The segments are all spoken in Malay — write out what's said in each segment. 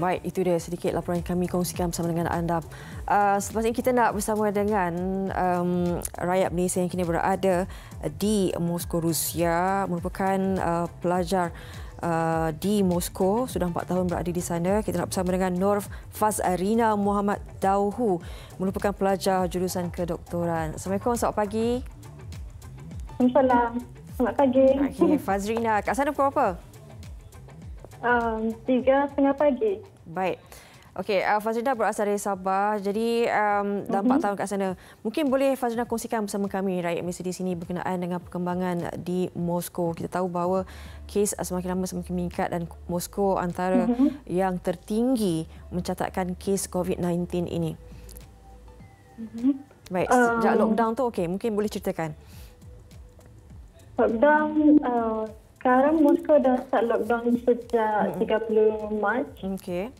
Baik, itu dia sedikit laporan yang kami kongsikan bersama dengan anda. Uh, selepas ini kita nak bersama dengan um, rakyat Malaysia yang kini berada di Moskow, Rusia. Merupakan uh, pelajar uh, di Moskow, sudah empat tahun berada di sana. Kita nak bersama dengan Nur Fazarina Muhammad Dauhu, merupakan pelajar jurusan kedoktoran. Assalamualaikum, selamat pagi. Assalamualaikum, selamat pagi. Okay, Fazrina, kat sana pukul berapa? Ehm, setengah pagi. Baik. Okey, uh, Fazrina berasal dari Sabah. Jadi um, dah empat mhm. tahun kat sana. Mungkin boleh Fazrina kongsikan bersama kami rakyat Malaysia di sini berkenaan dengan perkembangan di Moskow. Kita tahu bahawa kes semakin lama semakin meningkat dan Moskow antara uh-huh. yang tertinggi mencatatkan kes COVID-19 ini. Uh-huh. Baik, sejak um, lockdown tu okey, mungkin boleh ceritakan. Lockdown uh, sekarang Moskow dah start lockdown sejak hmm. 30 Mac. Okey.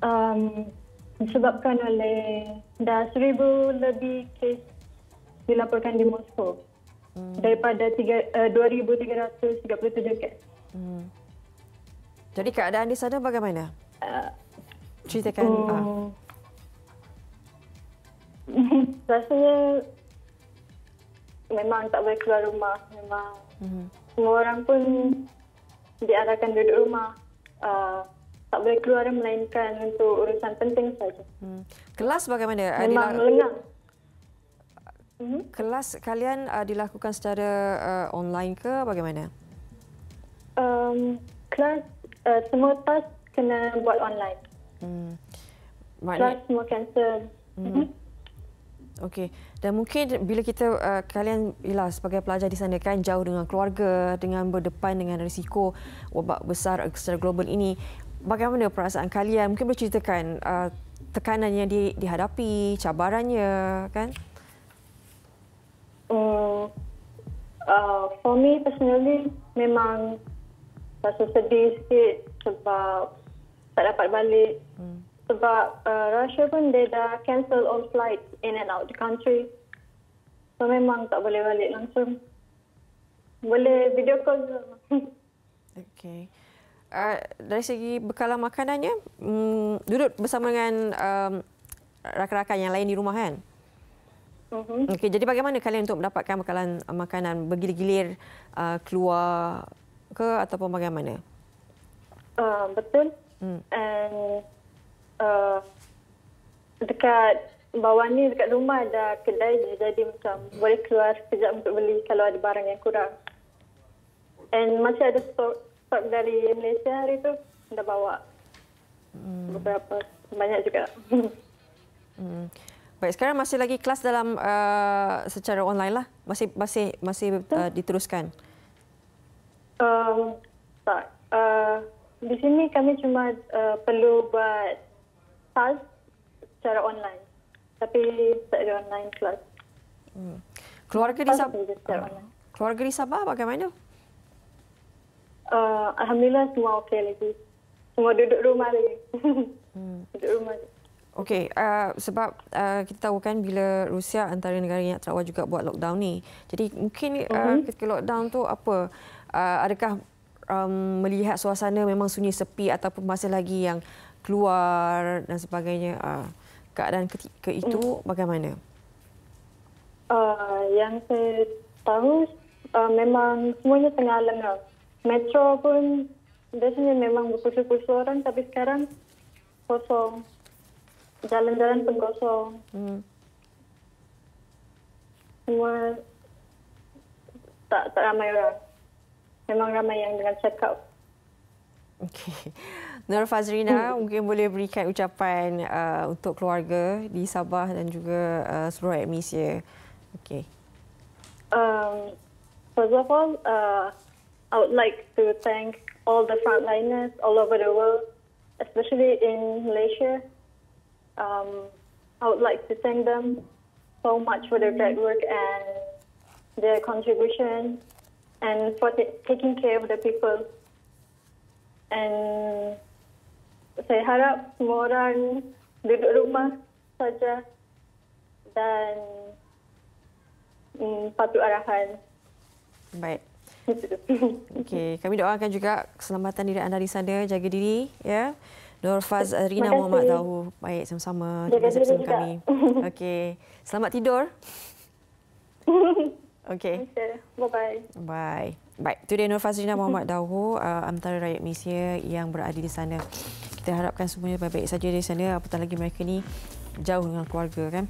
Um, disebabkan oleh dah seribu lebih kes dilaporkan di Moskow hmm. daripada tiga, eh, uh, 2,337 kes. Hmm. Jadi keadaan di sana bagaimana? Uh, Ceritakan. Um, ah. rasanya memang tak boleh keluar rumah. Memang Mm-hmm. Semua orang pun diarahkan duduk rumah. Uh, tak boleh keluar melainkan untuk urusan penting saja. Mm. Kelas bagaimana? Ah, Memang Dilar- lengang. Mm-hmm. Kelas kalian uh, dilakukan secara uh, online ke bagaimana? Um, kelas uh, semua pas kena buat online. Mm. Maknanya... Kelas semua cancel. Hmm. Mm-hmm. Okey. Dan mungkin bila kita uh, kalian ialah sebagai pelajar di sana kan jauh dengan keluarga, dengan berdepan dengan risiko wabak besar secara global ini, bagaimana perasaan kalian? Mungkin boleh ceritakan uh, tekanan yang di, dihadapi, cabarannya kan? Hmm, uh, for me personally memang rasa sedih sikit sebab tak dapat balik. Hmm sebab uh, Russia pun dia dah cancel all flight in and out the country. So memang tak boleh balik langsung. Boleh video call je. Okay. Uh, dari segi bekalan makanannya, mm, duduk bersama dengan um, rakan-rakan yang lain di rumah kan? Uh-huh. Okay, jadi bagaimana kalian untuk mendapatkan bekalan makanan? Bergilir-gilir uh, keluar ke ataupun bagaimana? Uh, betul. Hmm. And Uh, dekat bawah ni dekat rumah ada kedai jadi macam boleh keluar sekejap untuk beli kalau ada barang yang kurang. And masih ada stok stok dari Malaysia hari tu dah bawa hmm. beberapa banyak juga. hmm. Baik sekarang masih lagi kelas dalam uh, secara online lah masih masih masih uh, diteruskan. Um, tak. Uh, di sini kami cuma uh, perlu buat pas secara online. Tapi tak ada online kelas. Hmm. Keluarga di Sabah. keluarga di Sabah bagaimana? Uh, Alhamdulillah semua okey lagi. Semua duduk rumah lagi. Hmm. duduk rumah. Lagi. Okey, uh, sebab uh, kita tahu kan bila Rusia antara negara yang terawal juga buat lockdown ni. Jadi mungkin uh, uh-huh. ketika lockdown tu apa? Uh, adakah um, melihat suasana memang sunyi sepi ataupun masih lagi yang keluar dan sebagainya uh, keadaan ketika itu hmm. bagaimana? Uh, yang saya tahu uh, memang semuanya tengah lengah. Metro pun biasanya memang berkursi-kursi orang tapi sekarang kosong. Jalan-jalan pun kosong. Hmm. Semua tak, tak ramai orang. Memang ramai yang dengan check up Okey. Nur Fazrina hmm. mungkin boleh berikan ucapan uh, untuk keluarga di Sabah dan juga uh, seluruh admis ya. Okey. Um, first of all, uh, I would like to thank all the frontliners all over the world, especially in Malaysia. Um, I would like to thank them so much for their great work and their contribution and for taking care of the people And saya harap semua orang duduk rumah saja dan mm, patut arahan. Baik. Okey, kami doakan juga keselamatan diri anda di sana. Jaga diri, ya. Norfaz Rina Muhammad tahu. Baik, sama-sama. Terima kasih kami. Okey. Selamat tidur. Okey. Bye-bye. Bye. Baik. Itu dia Nur Fazrina Muhammad Dawu, uh, antara rakyat Malaysia yang berada di sana. Kita harapkan semuanya baik-baik saja di sana. Apatah lagi mereka ni jauh dengan keluarga kan.